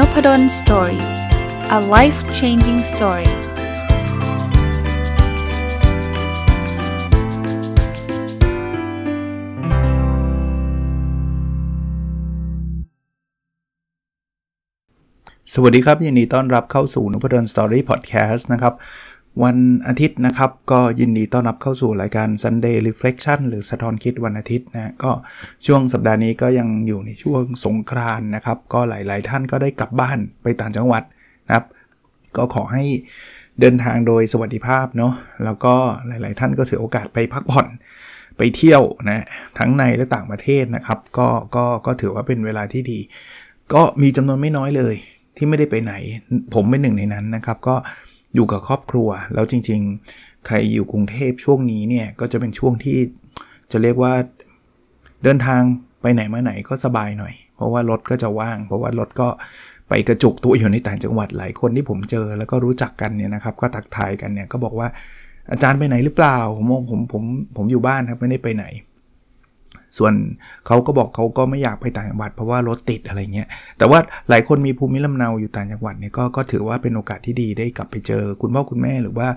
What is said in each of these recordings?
n o p ด d o สตอรี่ a life changing story สวัสดีครับยินดีต้อนรับเข้าสู่นพดลสตอรี่พอดแคสต์นะครับวันอาทิตย์นะครับก็ยินดีต้อนรับเข้าสู่รายการ Sunday Reflection หรือสะท้อนคิดวันอาทิตย์นะ ก็ช่วงสัปดาห์นี้ก็ยังอยู่ในช่วงสงกรานนะครับ ก็หลายๆท่านก็ได้กลับบ้านไปต่างจังหวัดนะครับ ก็ขอให้เดินทางโดยสวัสดิภาพเนาะแล้วก็หลายๆท่านก็ถือโอกาสไปพักผ่อนไปเที่ยวนะ ทั้งในและต่างประเทศนะครับ ก็ก็ก็ถือว่าเป็นเวลาที่ดี ก็มีจำนวนไม่น้อยเลยที่ไม่ได้ไปไหน ผมเป็นหนึ่งในนั้นนะครับ ก็อยู่กับครอบครัวแล้วจริงๆ ใครอยู่กรุงเทพช่วงนี้เนี่ยก็จะเป็นช่วงที่จะเรียกว่าเดินทางไปไหนมาไหนก็สบายหน่อยเพราะว่ารถก็จะว่างเพราะว่ารถก็ไปกระจุกตัวอยู่ในต่างจังหวัดหลายคนที่ผมเจอแล้วก็รู้จักกันเนี่ยนะครับก็ตักทายกันเนี่ยก็บอกว่าอาจารย์ไปไหนหรือเปล่าผมผมผมผมอยู่บ้านครับไม่ได้ไปไหนส่วนเขาก็บอกเขาก็ไม่อยากไปต่างจังหวัดเพราะว่ารถติดอะไรเงี้ย แต่ว่าหลายคนมีภูมิลำเนาอยู่ต่างจังหวัดเนี่ยก็ก็ถือว่าเป็นโอกาสที่ดีได้กลับไปเจอคุณพ่อ คุณแม่หรือว่า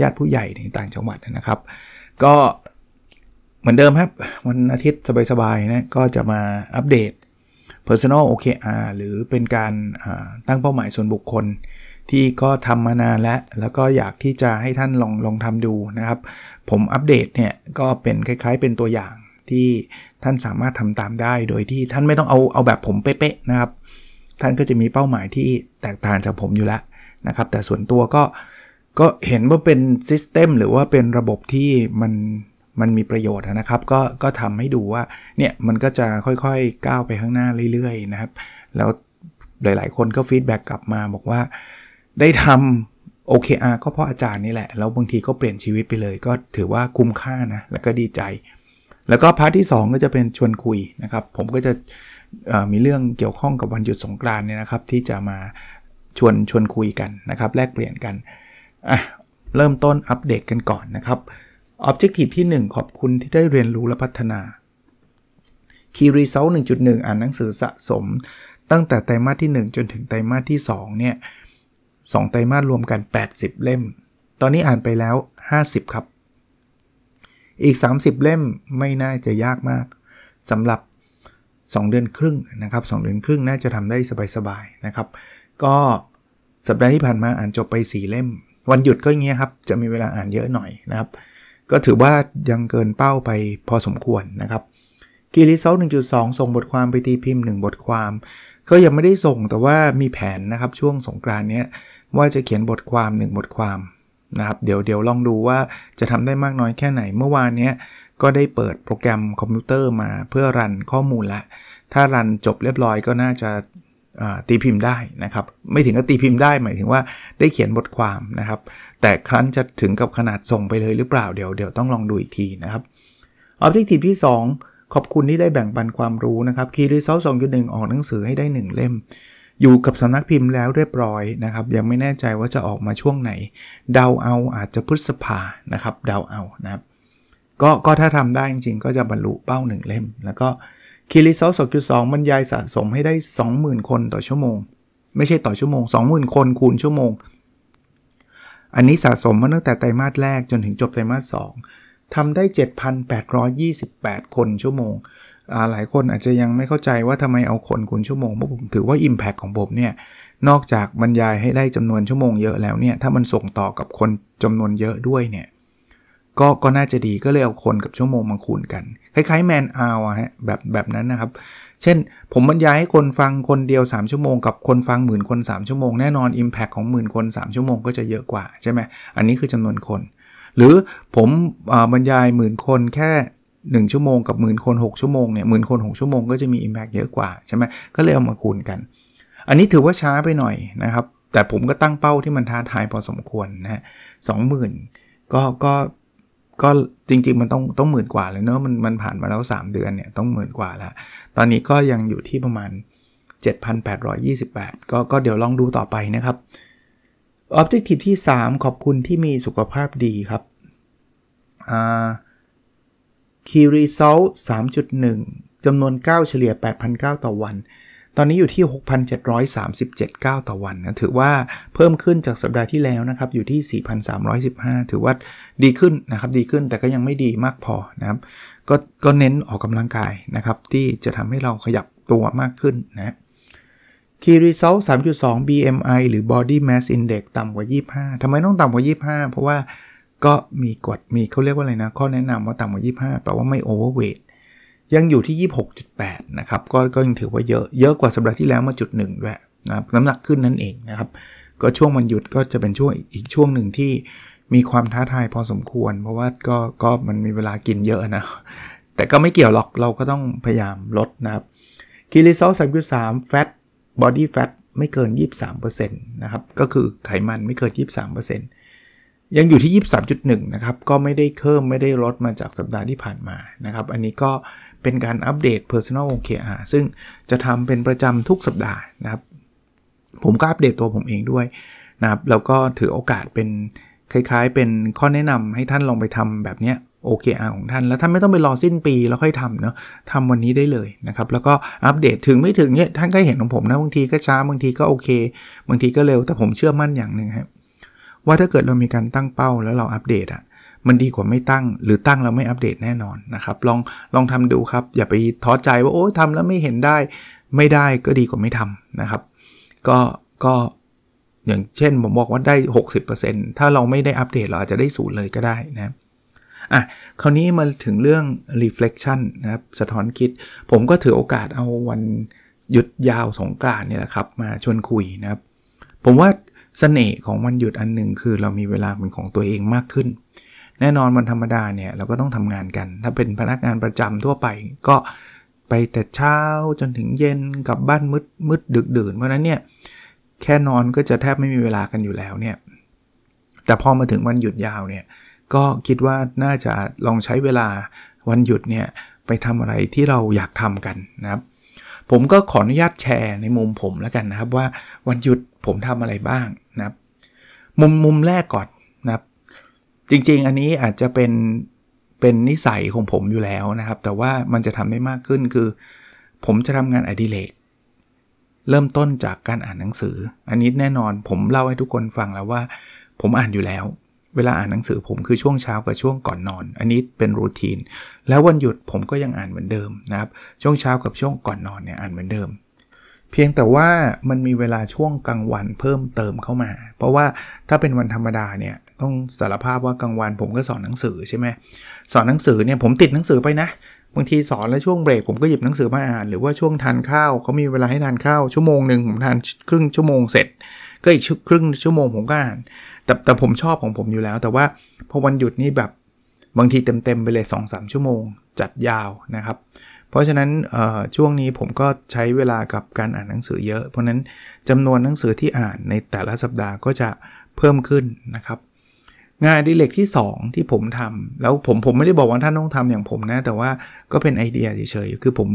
ญาติผู้ใหญ่ในต่างจังหวัดนะครับ ก็เหมือนเดิมครับ วันอาทิตย์สบาย ๆ นะ ก็จะมาอัปเดต Personal OKR หรือเป็นการตั้งเป้าหมายส่วนบุคคล ที่ก็ทำมานานแล้วแล้วก็อยากที่จะให้ท่านลองลองทำดูนะครับ ผมอัปเดตเนี่ยก็เป็นคล้าย ๆเป็นตัวอย่างที่ท่านสามารถทำตามได้โดยที่ท่านไม่ต้องเอาเอาแบบผมเป๊ะๆนะครับ ท่านก็จะมีเป้าหมายที่แตกต่างจากผมอยู่แล้วนะครับ แต่ส่วนตัวก็ก็เห็นว่าเป็นซิสเต็มหรือว่าเป็นระบบที่มันมันมีประโยชน์นะครับ ก็ก็ทำให้ดูว่าเนี่ยมันก็จะค่อยๆก้าวไปข้างหน้าเรื่อยๆนะครับ แล้วหลายๆคนก็ฟีดแบ็กกลับมาบอกว่าได้ทำ OKR ก็เพราะอาจารย์นี่แหละ แล้วบางทีก็เปลี่ยนชีวิตไปเลย ก็ถือว่าคุ้มค่านะ แล้วก็ดีใจแล้วก็พาร์ทที่ 2 ก็จะเป็นชวนคุยนะครับ ผมก็จะมีเรื่องเกี่ยวข้องกับวันหยุดสงกรานต์เนี่ยนะครับ ที่จะมาชวนชวนคุยกันนะครับ แลกเปลี่ยนกัน อ่ะ เริ่มต้นอัปเดตกันก่อนนะครับ ออบเจกตีที่ 1 ขอบคุณที่ได้เรียนรู้และพัฒนาคีรีเซล1.1 อ่านหนังสือสะสมตั้งแต่ไตรมาสที่ 1 จนถึงไตรมาสที่2เนี่ยสไตรมาสรวมกัน 80 เล่ม ตอนนี้อ่านไปแล้ว 50 ครับอีก 30 เล่มไม่น่าจะยากมากสำหรับ 2 เดือนครึ่งนะครับ 2 เดือนครึ่งน่าจะทำได้สบายๆนะครับ ก็สัปดาห์ที่ผ่านมาอ่านจบไป 4 เล่ม วันหยุดก็งเงี้ยครับจะมีเวลาอ่านเยอะหน่อยนะครับ ก็ถือว่ายังเกินเป้าไปพอสมควรนะครับกีริโซ1.2 ส่งบทความไปตีพิมพ์ 1 บทความ ก็ยังไม่ได้ส่ง แต่ว่ามีแผนนะครับช่วงสงกรานนี้ว่าจะเขียนบทความ 1 บทความนะครับเดี๋ยวเดี๋ยวลองดูว่าจะทำได้มากน้อยแค่ไหนเมื่อวานนี้ก็ได้เปิดโปรแกรมคอมพิวเตอร์มาเพื่อรันข้อมูลละ ถ้ารันจบเรียบร้อยก็น่าจะตีพิมพ์ได้นะครับไม่ถึงกับตีพิมพ์ได้หมายถึงว่าได้เขียนบทความนะครับแต่ครั้นจะถึงกับขนาดส่งไปเลยหรือเปล่า เดี๋ยวเดี๋ยวต้องลองดูอีกทีนะครับออบเจกตีที่2 ขอบคุณที่ได้แบ่งปันความรู้นะครับคีีรเซสองยุดหนึ่งออกหนังสือให้ได้ 1 เล่มอยู่กับสำนักพิมพ์แล้วเรียบร้อยนะครับ ยังไม่แน่ใจว่าจะออกมาช่วงไหน เดาเอาอาจจะพฤษภานะครับเดาเอานะครับก็ก็ถ้าทำได้จริงๆก็จะบรรลุเป้า 1 เล่ม แล้วก็คีริซลสกิลสองบรรยายสะสมให้ได้ 20,000 คนต่อชั่วโมง ไม่ใช่ต่อชั่วโมง 20,000 คนคูณชั่วโมง อันนี้สะสมมาตั้งแต่ไตรมาสแรกจนถึงจบไตรมาส2ทำได้7,828คนชั่วโมงหลายคนอาจจะยังไม่เข้าใจว่าทำไมเอาคนคูณชั่วโมงเพราะผมถือว่า Impact ของผมเนี่ยนอกจากบรรยายให้ได้จำนวนชั่วโมงเยอะแล้วเนี่ยถ้ามันส่งต่อกับคนจำนวนเยอะด้วยเนี่ย ก็ก็น่าจะดีก็เลยเอาคนกับชั่วโมงมาคูณกันคล้ายๆแมนอาร์อะฮะแบบแบบนั้นนะครับเช่นผมบรรยายให้คนฟังคนเดียว 3 ชั่วโมงกับคนฟังหมื่นคน 3 ชั่วโมงแน่นอน Impact ของหมื่นคน 3 ชั่วโมงก็จะเยอะกว่าใช่ไหมอันนี้คือจำนวนคน หรือผมบรรยายหมื่นคนแค่1 ชั่วโมงกับหมื่นคน6ชั่วโมงเนี่ยหมื่นคน6ชั่วโมงก็จะมี Impact เยอะกว่าใช่ไหมก็เลยเอามาคูณกัน อันนี้ถือว่าช้าไปหน่อยนะครับ แต่ผมก็ตั้งเป้าที่มันท้าทายพอสมควรนะฮะสองหมื่นก็ก็ก็จริงๆ มันต้องต้องหมื่นกว่าเลยเนอะมันมันผ่านมาแล้ว 3 เดือนเนี่ย ต้องหมื่นกว่าแล้วตอนนี้ก็ยังอยู่ที่ประมาณ 7,828ก็ก็เดี๋ยวลองดูต่อไปนะครับ Objective ที่ 3 ขอบคุณที่มีสุขภาพดีครับอ่า Key Result 3.1 จำนวน 9 เฉลี่ย 8,009ต่อวัน ตอนนี้อยู่ที่ 6,737 9ต่อวันนะถือว่าเพิ่มขึ้นจากสัปดาห์ที่แล้วนะครับ อยู่ที่ 4,315 ถือว่าดีขึ้นนะครับ ดีขึ้นแต่ก็ยังไม่ดีมากพอนะครับ ก็ ก็เน้นออกกำลังกายนะครับ ที่จะทำให้เราขยับตัวมากขึ้นนะ Key Result 3.2 BMI หรือ Body Mass Index ต่ำกว่า 25 ทำไมต้องต่ำกว่า 25 เพราะว่าก็มีกฎมีเขาเรียกว่าอะไรนะ ข้อแนะนำว่าต่ำกว่า 25 แปลว่าไม่โอเวอร์เวทยังอยู่ที่ 26.8 นะครับก็ก็ยังถือว่าเยอะเยอะกว่าสัปดาห์ที่แล้วมาจุดหนึ่งแหวนะครับน้ำหนักขึ้นนั่นเองนะครับ ก็ช่วงมันหยุดก็จะเป็นช่วงอีกช่วงหนึ่งที่มีความท้าทายพอสมควร เพราะว่าก็ก็มันมีเวลากินเยอะนะ แต่ก็ไม่เกี่ยวหรอกเราก็ต้องพยายามลดนะครับคีริโซสามจุดสามแฟตบอดี้แฟตไม่เกิน 23%นะครับก็คือไขมันไม่เกิน 23%ยังอยู่ที่ 23.1 นะครับ ก็ไม่ได้เพิ่มไม่ได้ลดมาจากสัปดาห์ที่ผ่านมา นะครับ อันนี้ก็เป็นการอัปเดต Personal OKR ซึ่งจะทำเป็นประจำทุกสัปดาห์นะครับ ผมก็อัปเดตตัวผมเองด้วยนะครับ แล้วก็ถือโอกาสเป็นคล้ายๆเป็นข้อแนะนำให้ท่านลองไปทำแบบเนี้ย OKR ของท่าน แล้วท่านไม่ต้องไปรอสิ้นปี แล้วค่อยทำเนาะทำวันนี้ได้เลยนะครับ แล้วก็อัปเดตถึงไม่ถึงเนี่ยท่านก็เห็นของผมนะบางทีก็ช้าบางทีก็โอเค บางทีก็เร็วแต่ผมเชื่อมั่นอย่างหนึ่งครับว่าถ้าเกิดเรามีการตั้งเป้าแล้วเราอัปเดตอ่ะมันดีกว่าไม่ตั้ง หรือตั้งแล้วไม่อัปเดตแน่นอนนะครับ ลองลองทำดูครับ อย่าไปท้อใจว่าโอ้ทำแล้วไม่เห็นได้ ไม่ได้ก็ดีกว่าไม่ทำนะครับ ก็ก็อย่างเช่น ผมบอกว่าได้ 60%ถ้าเราไม่ได้อัปเดตเราอาจจะได้ศูนย์เลยก็ได้นะอ่ะคราวนี้มาถึงเรื่อง reflection นะครับสะท้อนคิด ผมก็ถือโอกาสเอาวันหยุดยาวสงกรานเนี่ยแหละครับ มาชวนคุยนะครับ ผมว่าเสน่ห์ของวันหยุดอันหนึ่งคือเรามีเวลาเป็นของตัวเองมากขึ้น แน่นอนวันธรรมดาเนี่ยเราก็ต้องทำงานกัน ถ้าเป็นพนักงานประจำทั่วไป ก็ไปแต่เช้าจนถึงเย็นกลับบ้านมืดมืดดึกดื่นเพราะนั้นเนี่ยแค่นอนก็จะแทบไม่มีเวลากันอยู่แล้วเนี่ย แต่พอมาถึงวันหยุดยาวเนี่ยก็คิดว่าน่าจะลองใช้เวลาวันหยุดเนี่ยไปทำอะไรที่เราอยากทำกันนะครับผมก็ขออนุญาตแชร์ในมุมผมแล้วกันนะครับ ว่าวันหยุดผมทำอะไรบ้างนะครับ มุมมุมแรกก่อนนะครับ จริง ๆอันนี้อาจจะเป็นเป็นนิสัยของผมอยู่แล้วนะครับ แต่ว่ามันจะทำได้มากขึ้นคือ ผมจะทำงานอดิเรกเริ่มต้นจากการอ่านหนังสือ อันนี้แน่นอนผมเล่าให้ทุกคนฟังแล้วว่า ผมอ่านอยู่แล้วเวลาอ่านหนังสือผมคือช่วงเช้ากับช่วงก่อนนอน อันนี้เป็นรูทีน แล้ววันหยุดผมก็ยังอ่านเหมือนเดิมนะครับ ช่วงเช้ากับช่วงก่อนนอนเนี่ยอ่านเหมือนเดิมเพียงแต่ว่ามันมีเวลาช่วงกลางวันเพิ่มเติมเข้ามา เพราะว่าถ้าเป็นวันธรรมดาเนี่ยต้องสารภาพว่ากลางวันผมก็สอนหนังสือใช่ไหมสอนหนังสือเนี่ยผมติดหนังสือไปนะบางทีสอนแล้วช่วงเบรกผมก็หยิบหนังสือมาอ่านหรือว่าช่วงทานข้าวเขามีเวลาให้ทานข้าวชั่วโมงหนึ่งผมทานครึ่งชั่วโมงเสร็จก็อีกครึ่งชั่วโมงผมก็อ่านแต่แต่ผมชอบของผมอยู่แล้ว แต่ว่าพอวันหยุดนี่แบบบางทีเต็มๆ ไปเลย2สชั่วโมงจัดยาวนะครับ เพราะฉะนั้นช่วงนี้ผมก็ใช้เวลากับการอ่านหนังสือเยอะ เพราะนั้นจำนวนหนังสือที่อ่านในแต่ละสัปดาห์ก็จะเพิ่มขึ้นนะครับงานดิเลกที่ 2 ที่ผมทำ แล้วผมผมไม่ได้บอกว่าท่านต้องทำอย่างผมนะแต่ว่าก็เป็นไอเดียเฉยๆคือผม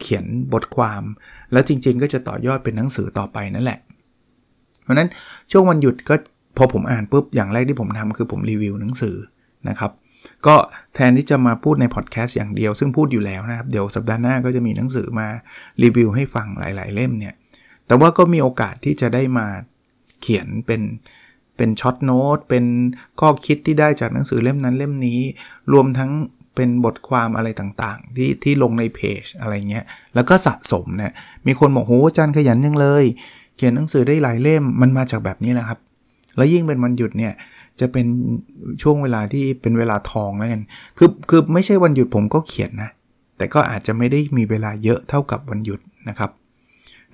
เขียนบทความแล้วจริงๆ ก็จะต่อยอดเป็นหนังสือต่อไปนั่นแหละเพราะนั้นช่วงวันหยุดก็พอผมอ่านปุ๊บอย่างแรกที่ผมทำคือผมรีวิวหนังสือนะครับ ก็แทนที่จะมาพูดในพอดแคสต์อย่างเดียว ซึ่งพูดอยู่แล้วนะครับ เดี๋ยวสัปดาห์หน้าก็จะมีหนังสือมารีวิวให้ฟังหลายๆเล่มเนี่ย แต่ว่าก็มีโอกาสที่จะได้มาเขียนเป็นเป็นช็อตโน้ตเป็นข้อคิดที่ได้จากหนังสือเล่มนั้นเล่มนี้ รวมทั้งเป็นบทความอะไรต่างๆ ที่ที่ลงในเพจอะไรเงี้ยแล้วก็สะสมนะมีคนบอกโหอาจารย์ขยันยังเลยเขียนหนังสือได้หลายเล่มมันมาจากแบบนี้แหละครับ แล้วยิ่งเป็นวันหยุดเนี่ยจะเป็นช่วงเวลาที่เป็นเวลาทองแล้วกันคือคือไม่ใช่วันหยุดผมก็เขียนนะ แต่ก็อาจจะไม่ได้มีเวลาเยอะเท่ากับวันหยุดนะครับ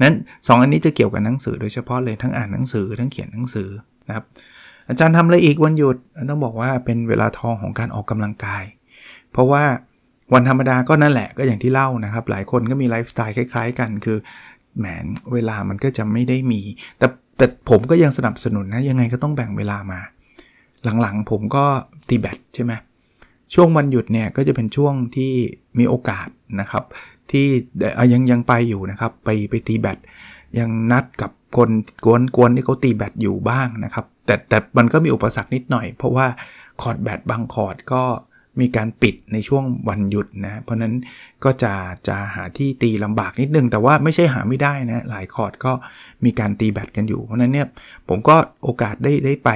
นั้น2ออันนี้ จะเกี่ยวกับหนังสือโดยเฉพาะเลยทั้งอ่านหนังสือทั้งเขียนหนังสือนะครับอาจารย์ทำอะไรอีกวันหยุดต้องบอกว่าเป็นเวลาทองของการออกกำลังกาย เพราะว่าวันธรรมดาก็นั่นแหละก็อย่างที่เล่านะครับ หลายคนก็มีไลฟ์สไตล์คล้ายๆ กัน คือแหมเวลามันก็จะไม่ได้มี แต่แต่ผมก็ยังสนับสนุนนะ ยังไงก็ต้องแบ่งเวลามา หลังๆผมก็ตีแบตใช่ไหมช่วงวันหยุดเนี่ยก็จะเป็นช่วงที่มีโอกาสนะครับ ที่ยังยังไปอยู่นะครับไปไปตีแบตยังนัดกับคนกวนกวนที่เขาตีแบตอยู่บ้างนะครับ แต่แต่มันก็มีอุปสรรคนิดหน่อย เพราะว่าคอร์ดแบตบางคอร์ดก็มีการปิดในช่วงวันหยุดนะ เพราะนั้นก็จะจะหาที่ตีลำบากนิดนึง แต่ว่าไม่ใช่หาไม่ได้นะหลายคอร์ดก็มีการตีแบตกันอยู่ เพราะนั้นเนี่ยผมก็โอกาสได้ได้ไป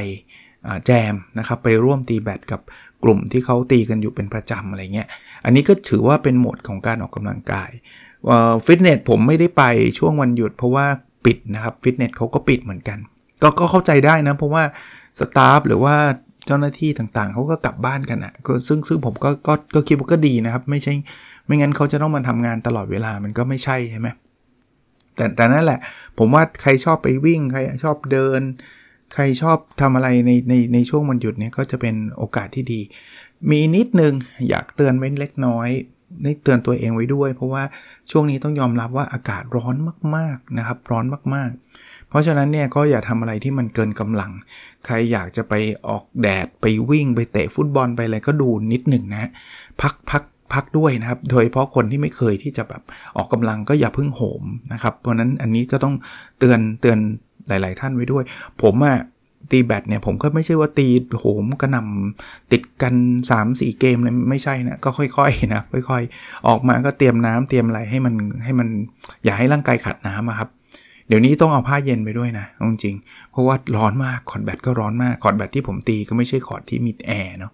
แจมนะครับไปร่วมตีแบตกับกลุ่มที่เขาตีกันอยู่เป็นประจำอะไรเงี้ยอันนี้ก็ถือว่าเป็นโหมดของการออกกำลังกายฟิตเนสผมไม่ได้ไปช่วงวันหยุด เพราะว่าปิดนะครับฟิตเนสเขาก็ปิดเหมือนกันกก็เข้าใจได้นะเพราะว่าสตาฟหรือว่าเจ้าหน้าที่ต่างๆเขาก็กลับบ้านกันอะ่ะซึ่งซึ่งผมก็ก็ก็คิดว่าก็ดีนะครับ ไม่ใช่ ไม่งั้นเขาจะต้องมาทำงานตลอดเวลา มันก็ไม่ใช่ใช่ไหมแต่แต่นั่นแหละ ผมว่าใครชอบไปวิ่ง ใครชอบเดิน ใครชอบทำอะไรในในในช่วงวันหยุดเนี่ยก็จะเป็นโอกาสที่ดี มีนิดนึง อยากเตือนไว้เล็กน้อยนเตือนตัวเองไว้ด้วย เพราะว่าช่วงนี้ต้องยอมรับว่าอากาศร้อนมากๆนะครับ ร้อนมากๆเพราะฉะนั้นเนี่ยก็อย่าทำอะไรที่มันเกินกำลัง ใครอยากจะไปออกแดด ไปวิ่งไปเตะฟุตบอลไปอะไรก็ดูนิดหนึ่งนะ พักพักพักด้วยนะครับ โดยเฉพาะคนที่ไม่เคยที่จะแบบออกกำลังก็อย่าเพิ่งโหมนะครับ เพราะนั้นอันนี้ก็ต้องเตือนเตือนหลายๆท่านไว้ด้วย ผมอะตีแบตเนี่ยผมก็ไม่ใช่ว่าตีโหมกระนำติดกัน 3-4 เกมเลยไม่ใช่นะก็ค่อย ๆ นะ ค่อย ๆ ออกมาก็เตรียมน้ำเตรียมอะไรให้มันให้มันอย่าให้ร่างกายขาดน้ำครับเดี๋ยวนี้ต้องเอาผ้าเย็นไปด้วยนะ จริง เพราะว่าร้อนมากคอร์ดแบตก็ร้อนมากคอร์ดแบตที่ผมตีก็ไม่ใช่คอร์ดที่มีแอร์เนาะ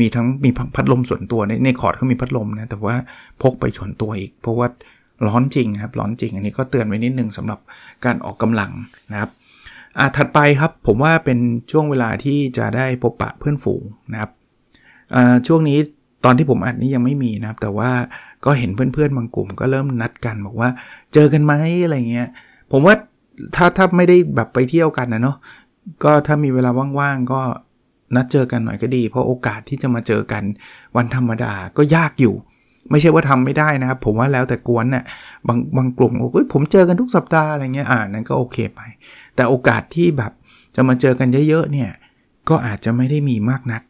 มีทั้งมีพัดลมส่วนตัวในในคอร์ดเขามีพัดลมนะ แต่ว่าพกไปส่วนตัวอีก เพราะว่าร้อนจริงครับ ร้อนจริง อันนี้ก็เตือนไว้นิดนึงสำหรับการออกกำลังนะครับอ่ะถัดไปครับ ผมว่าเป็นช่วงเวลาที่จะได้พบปะเพื่อนฝูงนะครับอช่วงนี้ตอนที่ผมอัดนี้ยังไม่มีนะครับ แต่ว่าก็เห็นเพื่อนๆบางกลุ่ม ก็เริ่มนัดกันบอกว่าเจอกันไหมอะไรเงี้ยผมว่าถ้าถ้าไม่ได้แบบไปเที่ยวกันนะเนาะก็ถ้ามีเวลาว่างๆ ก็นัดเจอกันหน่อยก็ดี เพราะโอกาสที่จะมาเจอกันวันธรรมดาก็ยากอยู่ ไม่ใช่ว่าทำไม่ได้นะครับผมว่าแล้วแต่กวนนะ่ะบางบางกลุ่มโอ้ยผมเจอกันทุกสัปดาห์อะไรเงี้ยอ่านั้นก็โอเคไป แต่โอกาสที่แบบจะมาเจอกันเยอะๆเนี่ย ก็อาจจะไม่ได้มีมากนัก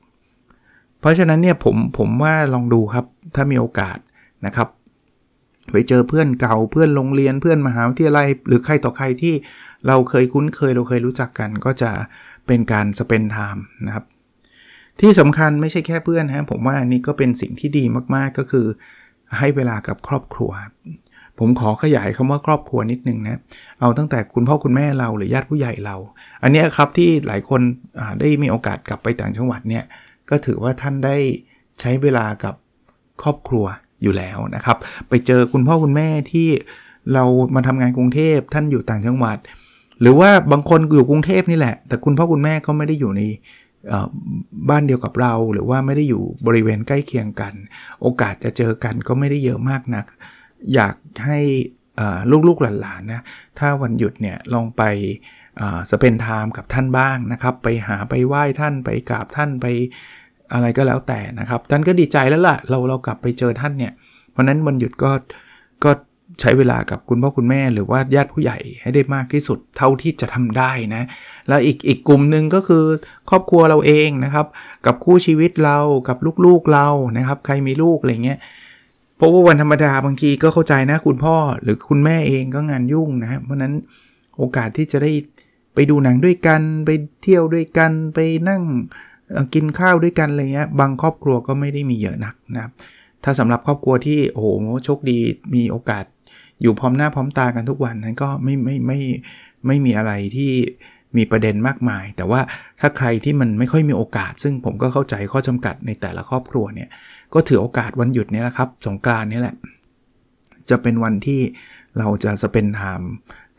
เพราะฉะนั้นเนี่ยผมผมว่าลองดูครับถ้ามีโอกาสนะครับไปเจอเพื่อนเก่าเพื่อนโรงเรียนเพื่อนมหาวิทยาลัยหรือใครต่อใครที่เราเคยคุ้นเคยเราเคยรู้จักกันก็จะเป็นการสเปนไทม์นะครับที่สำคัญไม่ใช่แค่เพื่อนฮะผมว่าอันนี้ก็เป็นสิ่งที่ดีมากๆ ก็คือให้เวลากับครอบครัว ผมขอขยายคำว่าครอบครัวนิดนึงนะเอาตั้งแต่คุณพ่อคุณแม่เราหรือญาติผู้ใหญ่เรา อันนี้ครับที่หลายคนได้มีโอกาสกลับไปต่างจังหวัดเนี่ยก็ถือว่าท่านได้ใช้เวลากับครอบครัวอยู่แล้วนะครับ ไปเจอคุณพ่อคุณแม่ที่เรามาทำงานกรุงเทพท่านอยู่ต่างจังหวัด หรือว่าบางคนอยู่กรุงเทพนี่แหละแต่คุณพ่อคุณแม่ก็ไม่ได้อยู่ในบ้านเดียวกับเราหรือว่าไม่ได้อยู่บริเวณใกล้เคียงกัน โอกาสจะเจอกันก็ไม่ได้เยอะมากนัก อยากให้ลูกๆหลานๆนะถ้าวันหยุดเนี่ยลองไปสเปนไทม์กับท่านบ้างนะครับไปหาไปไหว้ท่านไปกราบท่านไปอะไรก็แล้วแต่นะครับท่านก็ดีใจแล้วล่ะ เราเรากลับไปเจอท่านเนี่ยเพราะนั้นวันหยุดก็ก็ใช้เวลากับคุณพ่อคุณแม่ หรือว่าญาติผู้ใหญ่ให้ได้มากที่สุดเท่าที่จะทำได้นะแล้วอีกอีกกลุ่มหนึ่งก็คือครอบครัวเราเองนะครับ กับคู่ชีวิตเรากับลูกๆเรานะครับ ใครมีลูกอะไรเงี้ยเพราะว่าวันธรรมดาบางที ก็เข้าใจนะคุณพ่อหรือคุณแม่เองก็งานยุ่งนะเพราะนั้นโอกาสที่จะได้ไปดูหนังด้วยกันไปเที่ยวด้วยกันไปนั่งกินข้าวด้วยกันอะไรเงี้ยบางครอบครัวก็ไม่ได้มีเยอะนักนะครับ ถ้าสำหรับครอบครัวที่โอ้โหโชคดีมีโอกาส อยู่พร้อมหน้าพร้อมตากันทุกวันนั้นก็ไม่ ไม่ไมไม่ไม่มีอะไรที่มีประเด็นมากมาย แต่ว่าถ้าใครที่มันไม่ค่อยมีโอกาส ซึ่งผมก็เข้าใจข้อจำกัดในแต่ละครอบครัวเนี่ยก็ถือโอกาสวันหยุดนี้แหละครับสงกรานนี้แหละจะเป็นวันที่เราจะสเปนไทม์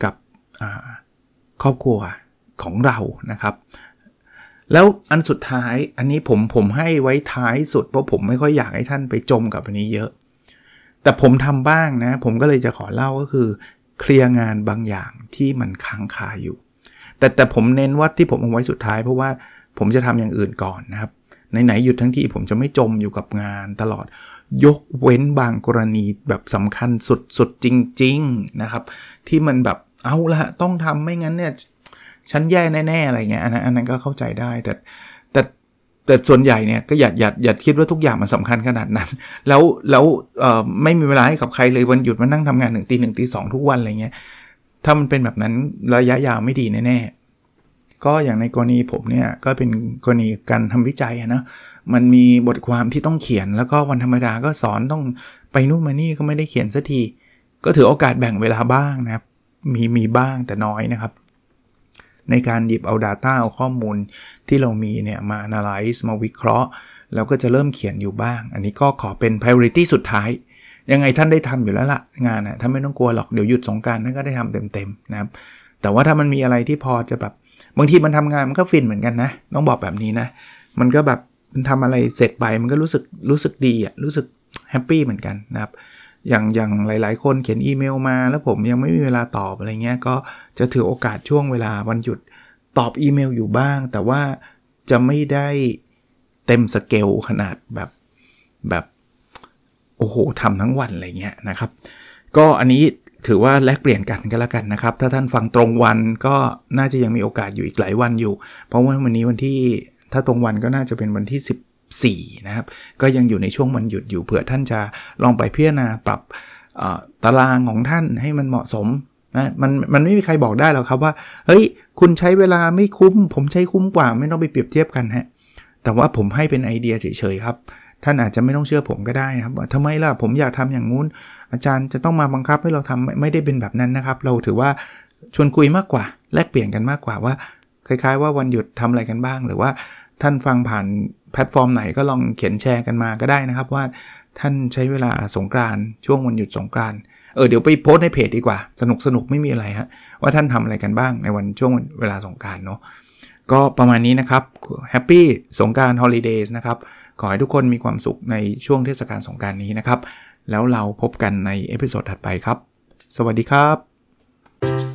กับครอบครัวของเรานะครับแล้วอันสุดท้ายอันนี้ผมผมให้ไว้ท้ายสุดเพราะผมไม่ค่อยอยากให้ท่านไปจมกับอันนี้เยอะ แต่ผมทำบ้างนะผมก็เลยจะขอเล่าก็คือ เคลียร์งานบางอย่างที่มันค้างคาอยู่ แต่แต่ผมเน้นว่าที่ผมเอาไว้สุดท้าย เพราะว่าผมจะทำอย่างอื่นก่อนนะครับไหนๆหยุดทั้งที่ผมจะไม่จมอยู่กับงานตลอดยกเว้นบางกรณีแบบสำคัญสุดๆจริง ๆนะครับ ที่มันแบบเอาละต้องทำไม่งั้นเนี่ยฉันแย่แน่ๆอะไรเงี้ยอันนั้นอันนั้นก็เข้าใจได้ แต่แต่แต่ส่วนใหญ่เนี่ยก็อย่าอย่าอย่าคิดว่าทุกอย่างมันสำคัญขนาดนั้น แล้วแล้วไม่มีเวลาให้กับใครเลยวันหยุดมานั่งทำงานหนึ่งตีหนึ่งตีสองทุกวันอะไรเงี้ย ถ้ามันเป็นแบบนั้นระยะยาวไม่ดีแน่ๆ ก็อย่างในกรณีผมเนี่ยก็เป็นกรณีการทำวิจัยนะมันมีบทความที่ต้องเขียน แล้วก็วันธรรมดาก็สอนต้องไปนู่นมานี่ก็ไม่ได้เขียนสักที ก็ถือโอกาสแบ่งเวลาบ้างนะครับ มีมีบ้างแต่น้อยนะครับในการหยิบเอา Data เอาข้อมูลที่เรามีเนี่ยมา analyze มาวิเคราะห์แล้วก็จะเริ่มเขียนอยู่บ้าง อันนี้ก็ขอเป็น priority สุดท้าย ยังไงท่านได้ทำอยู่แล้วละ่ะงานนะท่านไม่ต้องกลัวหรอกเดี๋ยวหยุดสงการท่านก็ได้ทำเต็ม ๆ นะครับ แต่ว่าถ้ามันมีอะไรที่พอจะแบบ บางทีมันทำงานมันก็ฟินเหมือนกันนะ ต้องบอกแบบนี้นะ มันก็แบบมันทำอะไรเสร็จไปมันก็รู้สึกรู้สึกดีอะรู้สึกแฮปปี้เหมือนกันนะครับอย่างอย่างหลายๆคนเขียนอีเมลมา แล้วผมยังไม่มีเวลาตอบอะไรเงี้ยก็จะถือโอกาสช่วงเวลาวันหยุดตอบอีเมลอยู่บ้าง แต่ว่าจะไม่ได้เต็มสเกลขนาดแบบแบบโอ้โหทำทั้งวันอะไรเงี้ยนะครับก็อันนี้ถือว่าแลกเปลี่ยนกันก็แล้วกันนะครับ ถ้าท่านฟังตรงวันก็น่าจะยังมีโอกาสอยู่อีกหลายวันอยู่ เพราะว่าวันนี้วันที่ถ้าตรงวันก็น่าจะเป็นวันที่4นะครับ ก็ยังอยู่ในช่วงวันหยุดอยู่เผื่อท่านจะลองไปพิจารณาปรับตารางของท่านให้มันเหมาะสมนะมันมันไม่มีใครบอกได้หรอกครับว่า เฮ้ยคุณใช้เวลาไม่คุ้ม ผมใช้คุ้มกว่า ไม่ต้องไปเปรียบเทียบกันฮะแต่ว่าผมให้เป็นไอเดียเฉยๆครับ ท่านอาจจะไม่ต้องเชื่อผมก็ได้ครับว่าทำไมล่ะผมอยากทำอย่างงู้น อาจารย์จะต้องมาบังคับให้เราทำไม่ได้เป็นแบบนั้นนะครับเราถือว่าชวนคุยมากกว่าแลกเปลี่ยนกันมากกว่าว่าคล้ายๆ ว่าวันหยุดทำอะไรกันบ้าง หรือว่าท่านฟังผ่านพลตฟอร์มไหนก็ลองเขียนแชร์กันมาก็ได้นะครับ ว่าท่านใช้เวลาสงกรานช่วงวันหยุดสงกรานเออเดี๋ยวไปโพสในเพจดีกว่าสนุกสนุกไม่มีอะไรฮะว่าท่านทำอะไรกันบ้างในวันช่วงเวลาสงการเนาะก็ประมาณนี้นะครับแฮปปี้สงการฮอลิเดย์นะครับขอให้ทุกคนมีความสุขในช่วงเทศกาลสงการนี้นะครับแล้วเราพบกันในเอพิโซดถัดไปครับสวัสดีครับ